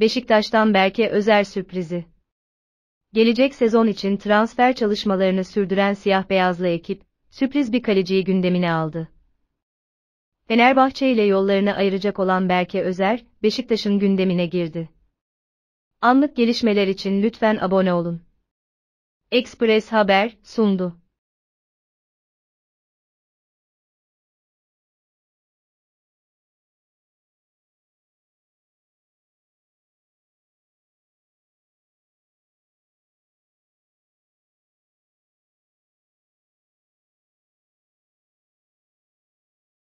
Beşiktaş'tan Berke Özer sürprizi. Gelecek sezon için transfer çalışmalarını sürdüren siyah beyazlı ekip, sürpriz bir kaleciyi gündemine aldı. Fenerbahçe ile yollarını ayıracak olan Berke Özer, Beşiktaş'ın gündemine girdi. Anlık gelişmeler için lütfen abone olun. Express Haber sundu.